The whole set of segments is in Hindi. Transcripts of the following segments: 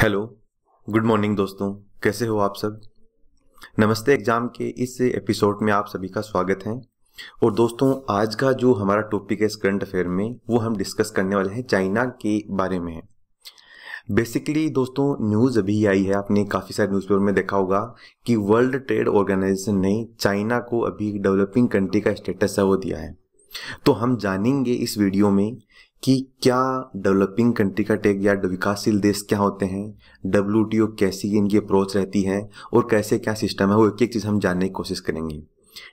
हेलो गुड मॉर्निंग दोस्तों कैसे हो आप सब नमस्ते एग्जाम के इस एपिसोड में आप सभी का स्वागत है और दोस्तों आज का जो हमारा टॉपिक है इस करंट अफेयर में वो हम डिस्कस करने वाले हैं चाइना के बारे में बेसिकली दोस्तों न्यूज़ अभी आई है आपने काफ़ी सारे न्यूज़पेपर में देखा होगा कि वर्ल्ड ट्रेड ऑर्गेनाइजेशन ने चाइना को अभी डेवलपिंग कंट्री का स्टेटस है वो दिया है तो हम जानेंगे इस वीडियो में कि क्या डेवलपिंग कंट्री का टेक या विकासशील देश क्या होते हैं डब्ल्यू कैसी इनकी अप्रोच रहती है और कैसे क्या सिस्टम है वो एक एक चीज़ हम जानने की कोशिश करेंगे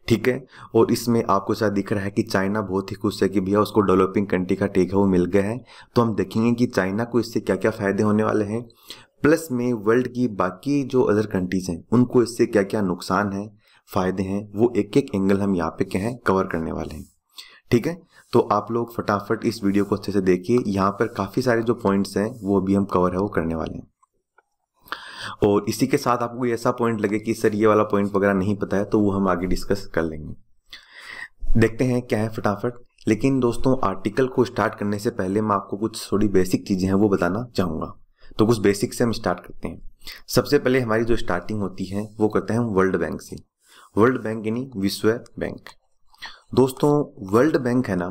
ठीक है और इसमें आपको शायद दिख रहा है कि चाइना बहुत ही खुश है कि भैया उसको डेवलपिंग कंट्री का टेक है वो मिल गया है तो हम देखेंगे कि चाइना को इससे क्या क्या फ़ायदे होने वाले हैं प्लस में वर्ल्ड की बाकी जो अदर कंट्रीज़ हैं उनको इससे क्या क्या नुकसान है फ़ायदे हैं वो एक एक एंगल हम यहाँ पे क्या हैं कवर करने वाले हैं ठीक है तो आप लोग फटाफट इस वीडियो को अच्छे से देखिए यहाँ पर काफ़ी सारे जो पॉइंट्स हैं वो अभी हम कवर है वो करने वाले हैं और इसी के साथ आपको ऐसा पॉइंट लगे कि सर ये वाला पॉइंट वगैरह नहीं पता है तो वो हम आगे डिस्कस कर लेंगे देखते हैं क्या है फटाफट लेकिन दोस्तों आर्टिकल को स्टार्ट करने से पहले मैं आपको कुछ थोड़ी बेसिक चीज़ें हैं वो बताना चाहूँगा तो कुछ बेसिक से हम स्टार्ट करते हैं सबसे पहले हमारी जो स्टार्टिंग होती है वो करते हैं हम वर्ल्ड बैंक से वर्ल्ड बैंक यानी विश्व बैंक दोस्तों वर्ल्ड बैंक है ना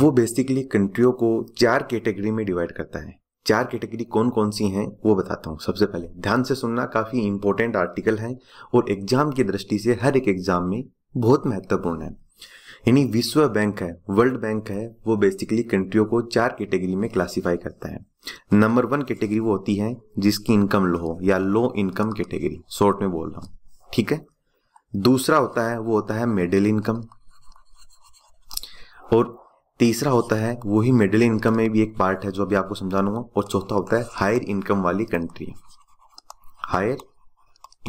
वो बेसिकली कंट्रियों को चार कैटेगरी में डिवाइड करता है चार कैटेगरी कौन कौन सी हैं वो बताता हूँ सबसे पहले ध्यान से सुनना काफ़ी इंपॉर्टेंट आर्टिकल है और एग्जाम की दृष्टि से हर एक एग्जाम में बहुत महत्वपूर्ण है यानी विश्व बैंक है वर्ल्ड बैंक है वो बेसिकली कंट्रियों को चार कैटेगरी में क्लासिफाई करता है नंबर वन कैटेगरी वो होती है जिसकी इनकम लो हो या लो इनकम कैटेगरी शॉर्ट में बोल रहा हूँ ठीक है दूसरा होता है वो होता है मिडिल इनकम और तीसरा होता है वही मिडिल इनकम में भी एक पार्ट है जो अभी आपको समझाऊंगा और चौथा होता है हायर इनकम वाली कंट्री हायर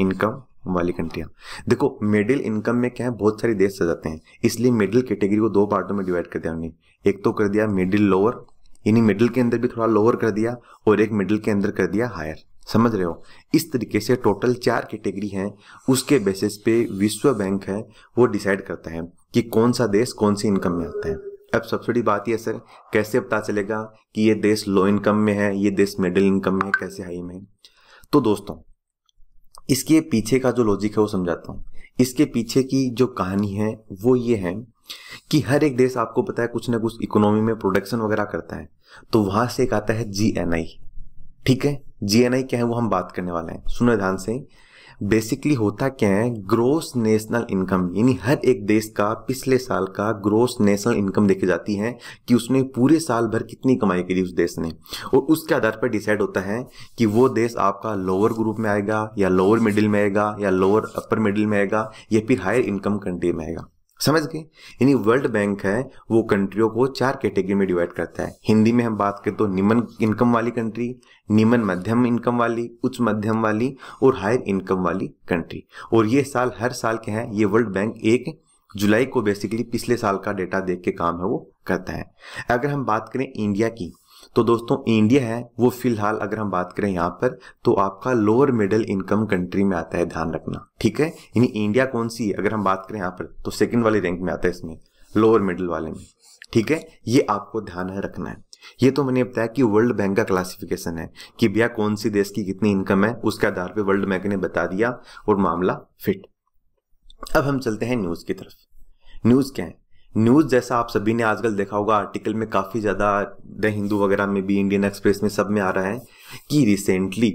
इनकम वाली कंट्रिया देखो मिडिल इनकम में क्या है बहुत सारे देश आ जाते हैं इसलिए मिडिल कैटेगरी को दो पार्टों में डिवाइड कर दिया हमने एक तो कर दिया मिडिल लोअर यानी मिडिल के अंदर भी थोड़ा लोअर कर दिया और एक मिडिल के अंदर कर दिया हायर समझ रहे हो इस तरीके से टोटल चार कैटेगरी हैं उसके बेसिस पे विश्व बैंक है वो डिसाइड करता है कि कौन सा देश कौन सी इनकम में आता है अब सबसे बड़ी बात यह सर कैसे पता चलेगा कि ये देश लो इनकम में है ये देश मिडिल इनकम में है कैसे हाई में तो दोस्तों इसके पीछे का जो लॉजिक है वो समझाता हूँ इसके पीछे की जो कहानी है वो ये है कि हर एक देश आपको पता है कुछ ना कुछ इकोनॉमी में प्रोडक्शन वगैरह करता है तो वहां से एक आता है जी ठीक है जी क्या है वो हम बात करने वाले हैं सुनो ध्यान से बेसिकली होता क्या है ग्रोस नेशनल इनकम यानी हर एक देश का पिछले साल का ग्रोस नेशनल इनकम देखी जाती है कि उसने पूरे साल भर कितनी कमाई करी उस देश ने और उसके आधार पर डिसाइड होता है कि वो देश आपका लोअर ग्रुप में आएगा या लोअर मिडिल में आएगा या लोअर अपर मिडिल में आएगा या फिर हायर इनकम कंट्री में आएगा समझ गए यानी वर्ल्ड बैंक है वो कंट्रियों को चार कैटेगरी में डिवाइड करता है हिंदी में हम बात करें तो निम्न इनकम वाली कंट्री निम्न मध्यम इनकम वाली उच्च मध्यम वाली और हायर इनकम वाली कंट्री और ये साल हर साल के हैं ये वर्ल्ड बैंक एक जुलाई को बेसिकली पिछले साल का डेटा देख के काम है वो करता है अगर हम बात करें इंडिया की तो दोस्तों इंडिया है वो फिलहाल अगर हम बात करें यहाँ पर तो आपका लोअर मिडिल इनकम कंट्री में आता है ध्यान रखना ठीक है यानी इंडिया कौन सी है अगर हम बात करें यहाँ पर तो सेकंड वाली रैंक में आता है इसमें लोअर मिडिल वाले में ठीक है ये आपको ध्यान है रखना है ये तो मैंने बताया कि वर्ल्ड बैंक का क्लासिफिकेशन है कि भैया कौन सी देश की कितनी इनकम है उसके आधार पर वर्ल्ड बैंक ने बता दिया और मामला फिट अब हम चलते हैं न्यूज की तरफ न्यूज क्या है न्यूज़ जैसा आप सभी ने आजकल देखा होगा आर्टिकल में काफ़ी ज़्यादा द हिंदू वगैरह में भी इंडियन एक्सप्रेस में सब में आ रहा है कि रिसेंटली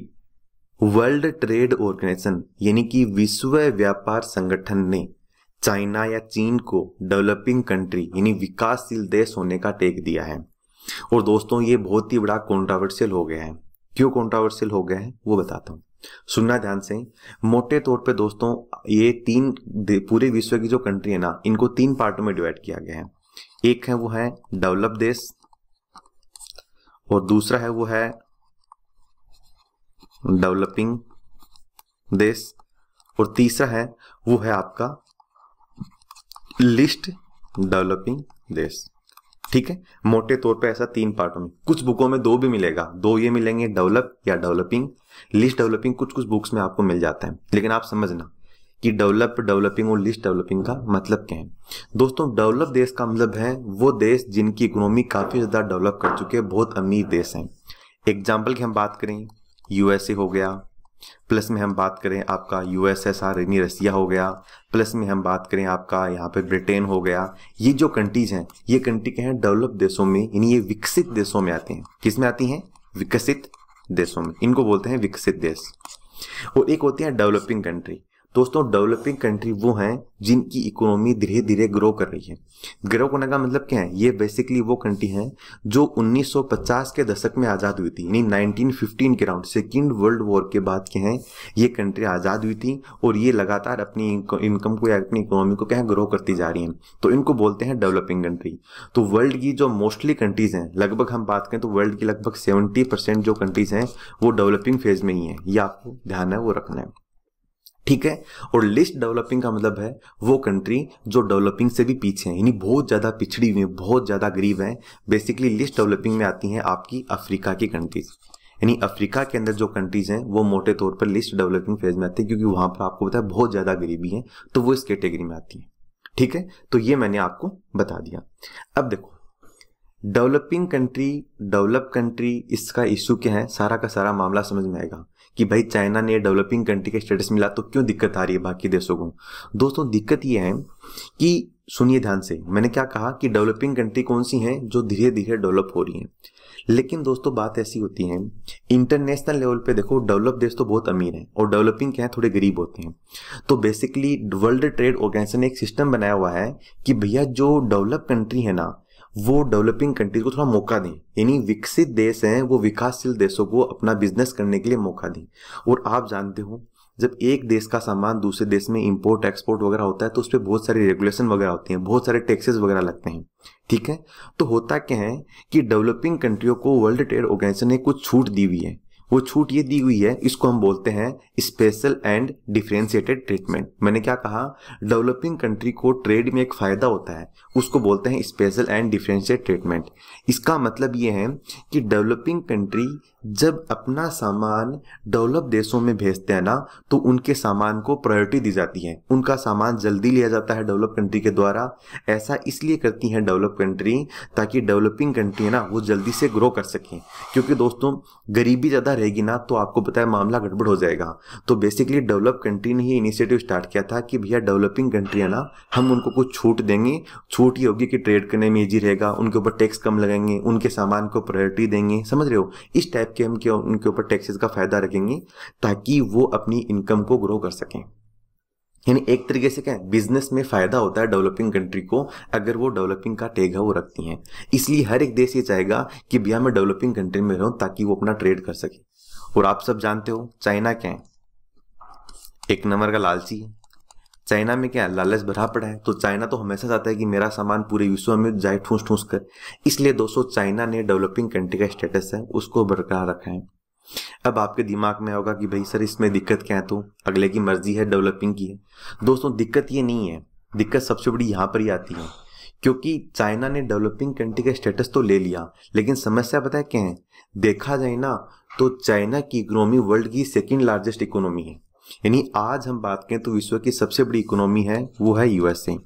वर्ल्ड ट्रेड ऑर्गेनाइजेशन यानी कि विश्व व्यापार संगठन ने चाइना या चीन को डेवलपिंग कंट्री यानी विकासशील देश होने का टेक दिया है और दोस्तों ये बहुत ही बड़ा कॉन्ट्रावर्शियल हो गया है क्यों कॉन्ट्रावर्शियल हो गया है वो बताता हूँ सुनना ध्यान से मोटे तौर पे दोस्तों ये तीन पूरे विश्व की जो कंट्री है ना इनको तीन पार्टों में डिवाइड किया गया है एक है वो है डेवलप देश और दूसरा है वो है डेवलपिंग देश और तीसरा है वो है आपका लिस्ट डेवलपिंग देश ठीक है मोटे तौर पे ऐसा तीन पार्टों में कुछ बुकों में दो भी मिलेगा दो ये मिलेंगे डेवलप या डेवलपिंग लिस्ट डेवलपिंग कुछ कुछ बुक्स में आपको मिल जाता है लेकिन आप समझना कि डेवलप डेवलपिंग और लिस्ट डेवलपिंग का मतलब क्या है दोस्तों डेवलप देश का मतलब है वो देश जिनकी इकोनॉमी काफ़ी ज़्यादा डेवलप कर चुके हैं बहुत अमीर देश हैं एग्जाम्पल की हम बात करें यूएसए हो गया प्लस में हम बात करें आपका यू एस एस आर यानी रसिया हो गया प्लस में हम बात करें आपका यहाँ पे ब्रिटेन हो गया ये जो कंट्रीज हैं ये कंट्री के हैं डेवलप देशों में यानी ये विकसित देशों में आती हैं किस में आती हैं विकसित देशों में इनको बोलते हैं विकसित देश और एक होती है डेवलपिंग कंट्री दोस्तों डेवलपिंग कंट्री वो हैं जिनकी इकोनॉमी धीरे धीरे ग्रो कर रही है ग्रो करने का मतलब क्या है ये बेसिकली वो कंट्री हैं जो 1950 के दशक में आज़ाद हुई थी यानी 1915 के राउंड सेकेंड वर्ल्ड वॉर के बाद के हैं ये कंट्री आज़ाद हुई थी और ये लगातार अपनी इनकम को या अपनी इकोनॉमी को क्या है ग्रो करती जा रही हैं तो इनको बोलते हैं डेवलपिंग कंट्री तो वर्ल्ड की जो मोस्टली कंट्रीज़ हैं लगभग हम बात करें तो वर्ल्ड की लगभग सेवेंटी जो कंट्रीज़ हैं वो डेवलपिंग फेज में ही हैं ये आपको ध्यान है वो रखना है ठीक है और लिस्ट डेवलपिंग का मतलब है वो कंट्री जो डेवलपिंग से भी पीछे हैं यानी बहुत ज़्यादा पिछड़ी हुई बहुत ज़्यादा गरीब हैं बेसिकली लिस्ट डेवलपिंग में आती हैं आपकी अफ्रीका की कंट्रीज यानी अफ्रीका के अंदर जो कंट्रीज हैं वो मोटे तौर पर लिस्ट डेवलपिंग फेज में आती है क्योंकि वहां पर आपको बताया बहुत ज़्यादा गरीबी है तो वो इस कैटेगरी में आती है ठीक है तो ये मैंने आपको बता दिया अब देखो डेवलपिंग कंट्री डेवलप कंट्री इसका इश्यू क्या है सारा का सारा मामला समझ में आएगा कि भाई चाइना ने डेवलपिंग कंट्री का स्टेटस मिला तो क्यों दिक्कत आ रही है बाकी देशों को दोस्तों दिक्कत ये है कि सुनिए ध्यान से मैंने क्या कहा कि डेवलपिंग कंट्री कौन सी हैं जो धीरे धीरे डेवलप हो रही हैं लेकिन दोस्तों बात ऐसी होती है इंटरनेशनल लेवल पे देखो डेवलप देश तो बहुत अमीर हैं और डेवलपिंग क्या है थोड़े गरीब होते हैं तो बेसिकली वर्ल्ड ट्रेड ऑर्गेनाइजेशन ने एक सिस्टम बनाया हुआ है कि भैया जो डेवलप कंट्री है ना वो डेवलपिंग कंट्रीज को थोड़ा मौका दें यानी विकसित देश हैं वो विकासशील देशों को अपना बिजनेस करने के लिए मौका दें और आप जानते हो जब एक देश का सामान दूसरे देश में इंपोर्ट एक्सपोर्ट वगैरह होता है तो उस पर बहुत सारी रेगुलेशन वगैरह होते हैं बहुत सारे टैक्सेस वगैरह लगते हैं ठीक है तो होता क्या है कि डेवलपिंग कंट्रियों को वर्ल्ड ट्रेड ऑर्गेनाइजेशन ने कुछ छूट दी हुई है वो छूट ये दी हुई है इसको हम बोलते हैं स्पेशल एंड डिफ्रेंशिएटेड ट्रीटमेंट मैंने क्या कहा डेवलपिंग कंट्री को ट्रेड में एक फ़ायदा होता है उसको बोलते हैं स्पेशल एंड डिफ्रेंशिएट ट्रीटमेंट इसका मतलब ये है कि डेवलपिंग कंट्री जब अपना सामान डेवलप देशों में भेजते हैं ना तो उनके सामान को प्रायोरिटी दी जाती है उनका सामान जल्दी लिया जाता है डेवलप कंट्री के द्वारा ऐसा इसलिए करती हैं डेवलप कंट्री ताकि डेवलपिंग कंट्री है ना वो जल्दी से ग्रो कर सकें क्योंकि दोस्तों गरीबी ज़्यादा रहेगी ना तो आपको पता है मामला गड़बड़ हो जाएगा तो बेसिकली डेवलप कंट्री ने ही इनिशिएटिव स्टार्ट किया था कि भैया डेवलपिंग कंट्री है ना हम उनको कुछ छूट देंगे छूट ही होगी कि ट्रेड करने में ईजी रहेगा उनके ऊपर टैक्स कम लगेंगे उनके सामान को प्रायोरिटी देंगे समझ रहे हो इस टाइप रख के हम क्यों उनके ऊपर टैक्सेस का फायदा रखेंगे ताकि वो अपनी इनकम को ग्रो कर सकें यानी एक तरीके से क्या है बिजनेस में फायदा होता है डेवलपिंग कंट्री को अगर वो डेवलपिंग का टेगा वो रखती हैं इसलिए हर एक देश ये चाहेगा कि भैया मैं डेवलपिंग कंट्री में रहूं ताकि वो अपना ट्रेड कर सके और आप सब जानते हो चाइना क्या है एक नंबर का लालची है चाइना में क्या लालच बढ़ा पड़ा है तो चाइना तो हमेशा चाहता है कि मेरा सामान पूरे विश्व में जाए ठूस ठूस कर इसलिए दोस्तों चाइना ने डेवलपिंग कंट्री का स्टेटस है उसको बरकरार रखा है अब आपके दिमाग में होगा कि भाई सर इसमें दिक्कत क्या है तो अगले की मर्जी है डेवलपिंग की है दोस्तों दिक्कत ये नहीं है दिक्कत सबसे बड़ी यहाँ पर ही आती है क्योंकि चाइना ने डेवलपिंग कंट्री का स्टेटस तो ले लिया लेकिन समस्या पता है क्या है देखा जाए ना तो चाइना की इकोनॉमी वर्ल्ड की सेकेंड लार्जेस्ट इकोनॉमी है यानी आज हम बात करें तो विश्व की सबसे बड़ी इकोनॉमी है वो है यूएसए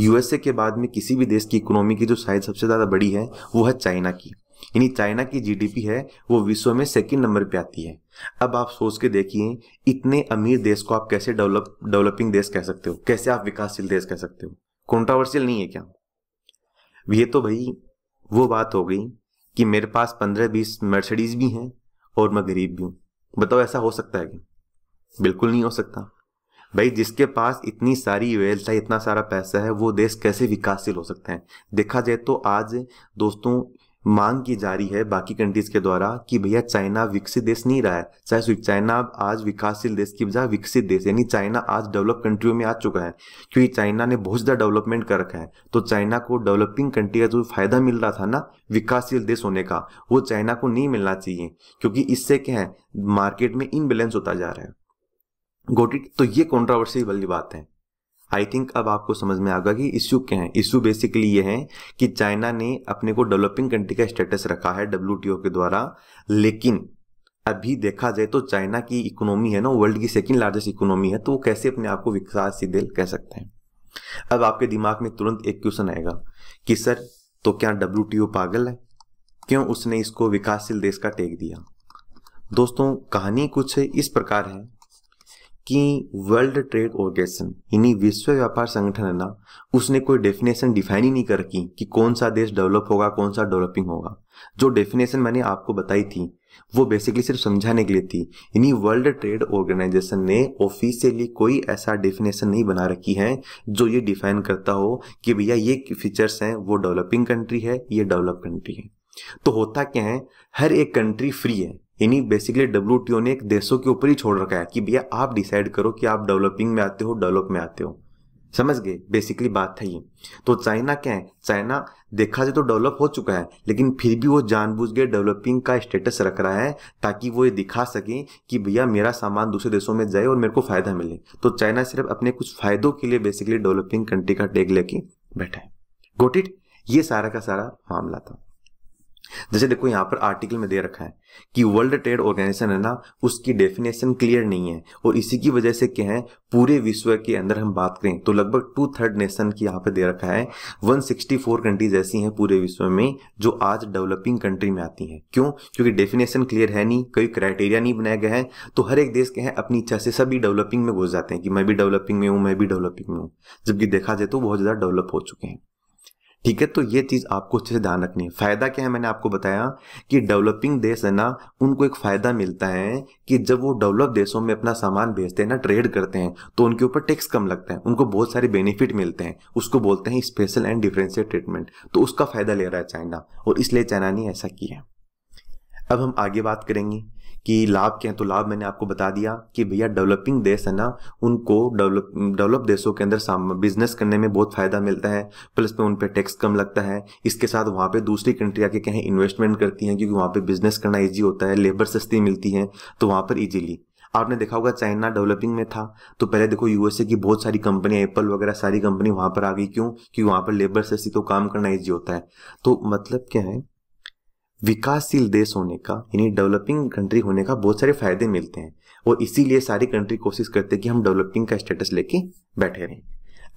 यूएसए के बाद में किसी भी देश की इकोनॉमी की जो शायद सबसे ज़्यादा बड़ी है वो है चाइना की यानी चाइना की जीडीपी है वो विश्व में सेकंड नंबर पे आती है अब आप सोच के देखिए इतने अमीर देश को आप कैसे डेवलप डेवलपिंग देश कह सकते हो कैसे आप विकासशील देश कह सकते हो कॉन्ट्रावर्शियल नहीं है क्या ये तो भाई वो बात हो गई कि मेरे पास पंद्रह बीस मर्सिडीज भी हैं और मैं गरीब भी हूँ बताओ ऐसा हो सकता है क्या बिल्कुल नहीं हो सकता भाई जिसके पास इतनी सारी वेल्थ है इतना सारा पैसा है वो देश कैसे विकासशील हो सकते हैं देखा जाए तो आज दोस्तों मांग की जा रही है बाकी कंट्रीज के द्वारा कि भैया चाइना विकसित देश नहीं रहा है चाहे चाइना आज विकासशील देश की बजाय विकसित देश यानी चाइना आज डेवलप कंट्रियों में आ चुका है क्योंकि चाइना ने बहुत ज़्यादा डेवलपमेंट कर रखा है तो चाइना को डेवलपिंग कंट्री का जो फायदा मिल रहा था ना विकासशील देश होने का वो चाइना को नहीं मिलना चाहिए क्योंकि इससे क्या है मार्केट में इनबैलेंस होता जा रहा है गोट इट तो ये कॉन्ट्रावर्सी वाली बात है आई थिंक अब आपको समझ में आगा कि इश्यू क्या है इश्यू बेसिकली ये है कि चाइना ने अपने को डेवलपिंग कंट्री का स्टेटस रखा है डब्ल्यू के द्वारा लेकिन अभी देखा जाए तो चाइना की इकोनॉमी है ना वर्ल्ड की सेकेंड लार्जेस्ट इकोनॉमी है तो वो कैसे अपने आप को विकासशील कह सकते हैं अब आपके दिमाग में तुरंत एक क्वेश्चन आएगा कि सर तो क्या डब्ल्यू पागल है क्यों उसने इसको विकासशील देश का टेक दिया दोस्तों कहानी कुछ इस प्रकार है कि वर्ल्ड ट्रेड ऑर्गेनाइजेशन यानी विश्व व्यापार संगठन है ना उसने कोई डेफिनेशन डिफाइन ही नहीं कर रखी कि कौन सा देश डेवलप होगा कौन सा डेवलपिंग होगा जो डेफिनेशन मैंने आपको बताई थी वो बेसिकली सिर्फ समझाने के लिए थी यानी वर्ल्ड ट्रेड ऑर्गेनाइजेशन ने ऑफिशियली कोई ऐसा डेफिनेशन नहीं बना रखी है जो ये डिफाइन करता हो कि भैया ये फीचर्स हैं वो डेवलपिंग कंट्री है ये डेवलप कंट्री है तो होता क्या है हर एक कंट्री फ्री है यानी बेसिकली डब्ल्यू ने एक देशों के ऊपर ही छोड़ रखा है कि भैया आप डिसाइड करो कि आप डेवलपिंग में आते हो डेवलप में आते हो समझ गए बेसिकली बात है ये तो चाइना क्या है चाइना देखा जाए तो डेवलप हो चुका है लेकिन फिर भी वो जानबूझ के डेवलपिंग का स्टेटस रख रहा है ताकि वो ये दिखा सके कि भैया मेरा सामान दूसरे देशों में जाए और मेरे को फायदा मिले तो चाइना सिर्फ अपने कुछ फायदों के लिए बेसिकली डेवलपिंग कंट्री का टेग लेके बैठा है गोटिट ये सारा का सारा मामला था जैसे देखो यहां पर आर्टिकल में दे रखा है कि वर्ल्ड ट्रेड ऑर्गेनाइजेशन है ना उसकी डेफिनेशन क्लियर नहीं है और इसी की वजह से क्या है पूरे विश्व के अंदर हम बात करें तो लगभग टू थर्ड नेशन की यहां पर दे रखा है 164 कंट्रीज ऐसी हैं पूरे विश्व में जो आज डेवलपिंग कंट्री में आती हैं क्यों क्योंकि डेफिनेशन क्लियर है नहीं कोई क्राइटेरिया नहीं बनाया गया है तो हर एक देश के हैं अपनी इच्छा से सभी डेवलपिंग में घुस जाते हैं कि मैं भी डेवलपिंग में हूं मैं भी डेवलपिंग में हूं जबकि देखा जाए तो बहुत ज़्यादा डेवलप हो चुके हैं ठीक है तो ये चीज़ आपको अच्छे से ध्यान रखनी है फ़ायदा क्या है मैंने आपको बताया कि डेवलपिंग देश है ना उनको एक फ़ायदा मिलता है कि जब वो डेवलप देशों में अपना सामान बेचते हैं ना ट्रेड करते हैं तो उनके ऊपर टैक्स कम लगता है उनको बहुत सारे बेनिफिट मिलते हैं उसको बोलते हैं स्पेशल एंड डिफरेंशियल ट्रीटमेंट तो उसका फ़ायदा ले रहा है चाइना और इसलिए चाइना ने ऐसा किया है अब हम आगे बात करेंगे कि लाभ क्या है तो लाभ मैंने आपको बता दिया कि भैया डेवलपिंग देश है ना उनको डेवलप डेवलप देशों के अंदर बिजनेस करने में बहुत फायदा मिलता है प्लस में उन पर टैक्स कम लगता है इसके साथ वहाँ पे दूसरी कंट्री आके कहें इन्वेस्टमेंट करती हैं क्योंकि वहाँ पे बिजनेस करना ईजी होता है लेबर सस्ती मिलती है तो वहाँ पर ईजीली आपने देखा होगा चाइना डेवलपिंग में था तो पहले देखो यूएसए की बहुत सारी कंपनियां एप्पल वगैरह सारी कंपनी वहां पर आ गई क्यों क्योंकि वहां पर लेबर सस्ती तो काम करना ईजी होता है तो मतलब क्या है विकासशील देश होने का यानी डेवलपिंग कंट्री होने का बहुत सारे फायदे मिलते हैं और इसीलिए सारी कंट्री कोशिश करते हैं कि हम डेवलपिंग का स्टेटस लेके बैठे रहें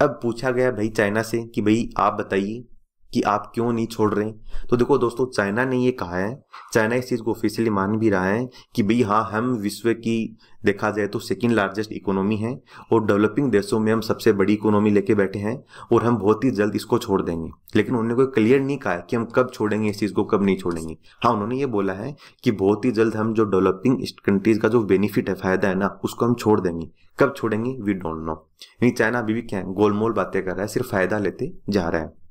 अब पूछा गया भाई चाइना से कि भाई आप बताइए कि आप क्यों नहीं छोड़ रहे तो देखो दोस्तों चाइना ने ये कहा है चाइना इस चीज़ को ऑफिशियली मान भी रहा है कि भाई हाँ हम विश्व की देखा जाए तो सेकेंड लार्जेस्ट इकोनॉमी है और डेवलपिंग देशों में हम सबसे बड़ी इकोनॉमी लेके बैठे हैं और हम बहुत ही जल्द इसको छोड़ देंगे लेकिन उन्होंने कोई क्लियर नहीं कहा कि हम कब छोड़ेंगे इस चीज़ को कब नहीं छोड़ेंगे हाँ उन्होंने ये बोला है कि बहुत ही जल्द हम जो डेवलपिंग कंट्रीज का जो बेनिफिट है फायदा है ना उसको हम छोड़ देंगे कब छोड़ेंगे वी डोंट नो यानी चाइना अभी भी क्या है गोलमोल बातें कर रहा है सिर्फ फायदा लेते जा रहा है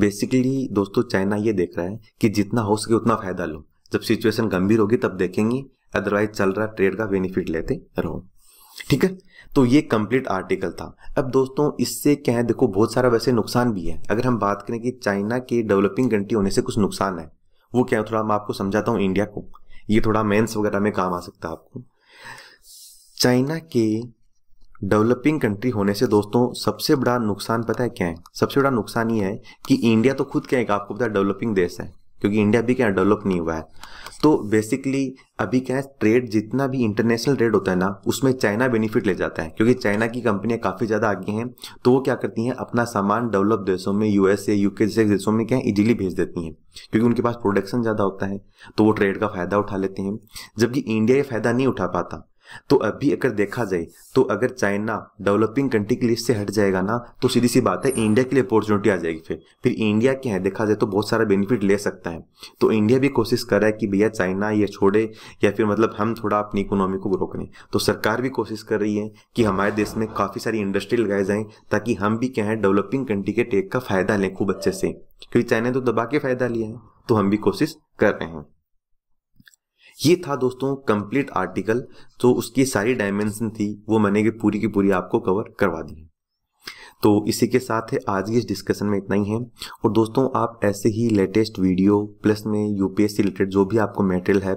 बेसिकली दोस्तों चाइना ये देख रहा है कि जितना हो सके उतना फ़ायदा लो जब सिचुएशन गंभीर होगी तब देखेंगे अदरवाइज चल रहा ट्रेड का बेनिफिट लेते रहो ठीक है तो ये कंप्लीट आर्टिकल था अब दोस्तों इससे क्या है देखो बहुत सारा वैसे नुकसान भी है अगर हम बात करें कि चाइना के डेवलपिंग कंट्री होने से कुछ नुकसान है वो क्या है थोड़ा मैं आपको समझाता हूँ इंडिया को ये थोड़ा मेंस वगैरह में काम आ सकता है आपको चाइना के डेवलपिंग कंट्री होने से दोस्तों सबसे बड़ा नुकसान पता है क्या है सबसे बड़ा नुकसान ये है कि इंडिया तो खुद क्या है आपको पता है डेवलपिंग देश है क्योंकि इंडिया भी क्या डेवलप नहीं हुआ है तो बेसिकली अभी क्या है ट्रेड जितना भी इंटरनेशनल ट्रेड होता है ना उसमें चाइना बेनिफिट ले जाता है क्योंकि चाइना की कंपनियां काफ़ी ज़्यादा आगे हैं तो वो क्या करती हैं अपना सामान डेवलप देशों में यूएसए यूके जैसे देशों में क्या है इजिली भेज देती हैं क्योंकि उनके पास प्रोडक्शन ज़्यादा होता है तो वो ट्रेड का फ़ायदा उठा लेते हैं जबकि इंडिया ये फ़ायदा नहीं उठा पाता तो अभी अगर देखा जाए तो अगर चाइना डेवलपिंग कंट्री की लिस्ट से हट जाएगा ना तो सीधी सी बात है इंडिया के लिए अपॉर्चुनिटी आ जाएगी फिर फिर इंडिया क्या है देखा जाए तो बहुत सारा बेनिफिट ले सकता है तो इंडिया भी कोशिश कर रहा है कि भैया चाइना ये छोड़े या फिर मतलब हम थोड़ा अपनी इकोनॉमी को ग्रो करें तो सरकार भी कोशिश कर रही है कि हमारे देश में काफ़ी सारी इंडस्ट्री लगाई जाए ताकि हम भी क्या है डेवलपिंग कंट्री के टेक का फायदा लें खूब अच्छे से क्योंकि चाइना तो दबा के फायदा लिया है तो हम भी कोशिश कर रहे हैं ये था दोस्तों कंप्लीट आर्टिकल तो उसकी सारी डायमेंशन थी वो मैंने कि पूरी की पूरी आपको कवर करवा दी है तो इसी के साथ है आज की इस डिस्कशन में इतना ही है और दोस्तों आप ऐसे ही लेटेस्ट वीडियो प्लस में यूपीएससी रिलेटेड जो भी आपको मेटेरियल है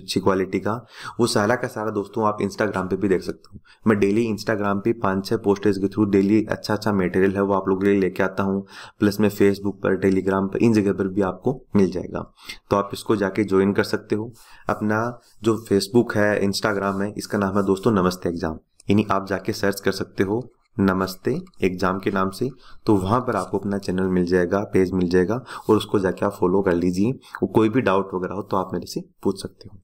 अच्छी क्वालिटी का वो सारा का सारा दोस्तों आप इंस्टाग्राम पे भी देख सकते हो मैं डेली इंस्टाग्राम पे पाँच छः पोस्टर्स के थ्रू डेली अच्छा अच्छा मेटेरियल है वो आप लोग के लिए लेके आता हूँ प्लस मैं फेसबुक पर टेलीग्राम पर इन जगह पर भी आपको मिल जाएगा तो आप इसको जाके ज्वाइन कर सकते हो अपना जो फेसबुक है इंस्टाग्राम है इसका नाम है दोस्तों नमस्ते एग्जाम यानी आप जाके सर्च कर सकते हो नमस्ते एग्जाम के नाम से तो वहाँ पर आपको अपना चैनल मिल जाएगा पेज मिल जाएगा और उसको जाके आप फॉलो कर लीजिए और कोई भी डाउट वगैरह हो तो आप मेरे से पूछ सकते हो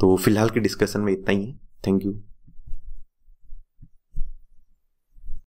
तो फिलहाल के डिस्कशन में इतना ही है थैंक यू